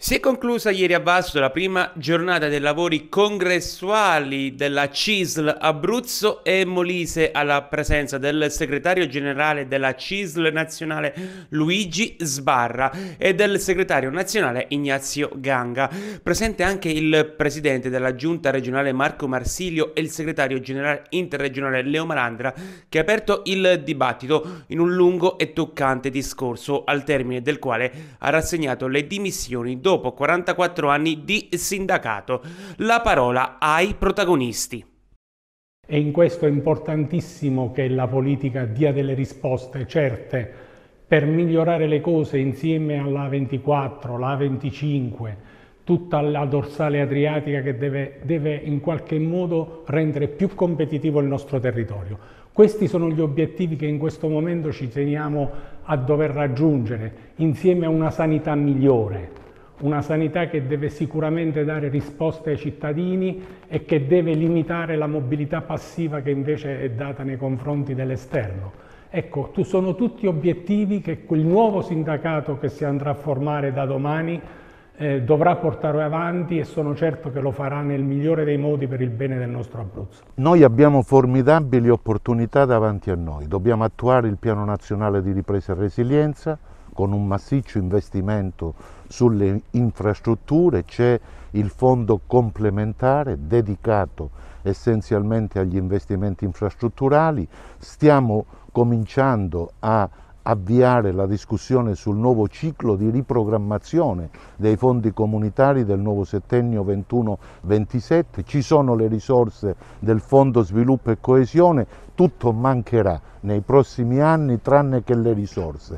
Si è conclusa ieri a Vasto la prima giornata dei lavori congressuali della CISL Abruzzo e Molise alla presenza del segretario generale della CISL nazionale Luigi Sbarra e del segretario nazionale Ignazio Ganga. Presente anche il presidente della giunta regionale Marco Marsilio e il segretario generale interregionale Leo Malandra che ha aperto il dibattito in un lungo e toccante discorso al termine del quale ha rassegnato le dimissioni dopo 44 anni di sindacato. La parola ai protagonisti. E in questo è importantissimo che la politica dia delle risposte certe per migliorare le cose insieme alla 24, la 25, tutta la dorsale adriatica che deve, deve in qualche modo rendere più competitivo il nostro territorio. Questi sono gli obiettivi che in questo momento ci teniamo a dover raggiungere insieme a una sanità migliore, una sanità che deve sicuramente dare risposte ai cittadini e che deve limitare la mobilità passiva che invece è data nei confronti dell'esterno. Ecco, tu sono tutti obiettivi che quel nuovo sindacato che si andrà a formare da domani eh, dovrà portare avanti e sono certo che lo farà nel migliore dei modi per il bene del nostro Abruzzo. Noi abbiamo formidabili opportunità davanti a noi, dobbiamo attuare il Piano Nazionale di Ripresa e Resilienza, con un massiccio investimento sulle infrastrutture, c'è il fondo complementare dedicato essenzialmente agli investimenti infrastrutturali, stiamo cominciando a avviare la discussione sul nuovo ciclo di riprogrammazione dei fondi comunitari del nuovo settennio 21-27, ci sono le risorse del Fondo Sviluppo e Coesione, tutto mancherà nei prossimi anni tranne che le risorse.